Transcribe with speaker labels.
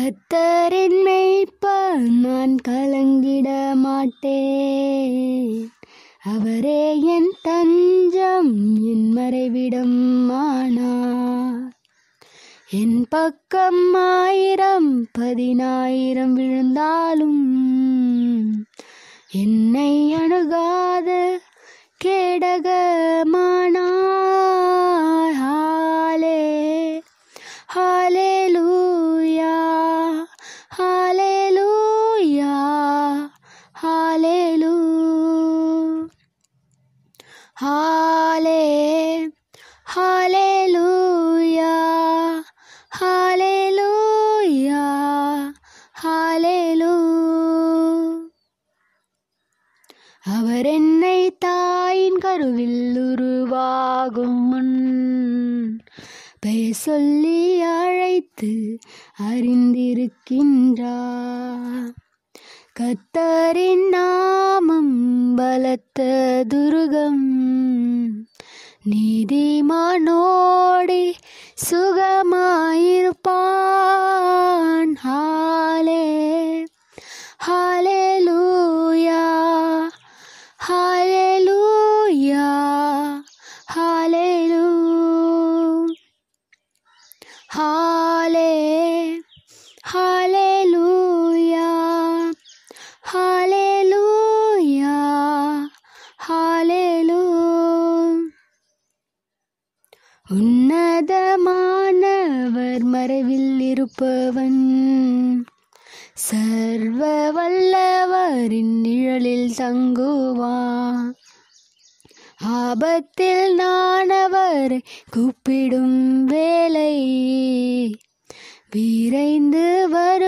Speaker 1: கத்தரின் மெய்ப்பார் நான் கலங்கிட மாட்டேன் அவரே என் தஞ்சம் என் மறைவிடம் ஆனார் என் பக்கம் ஆயிரம் பதினாயிரம் விழுந்தாலும் என்னை அணுகாத கேடகமானா ஹாலே ஹாலே லூயா ஹாலே அவர் என்னை தாயின் கருவில் உருவாகும் முன் பெயர் சொல்லி அழைத்து அறிந்திருக்கின்றார் கத்தரின் நாமம் பலத்த துருகம் நீதிமானோடி சுகமாயிருப்பான் ஹாலே ஹாலே லூயா ஹாலே லூயா ஹாலே லூ ஹா உன்னதமானவர் மறைவில் இருப்பவன் சர்வ வல்லவரின் நிழலில் தங்குவா ஆபத்தில் நானவர் கூப்பிடும் வேலை விரைந்து வரும்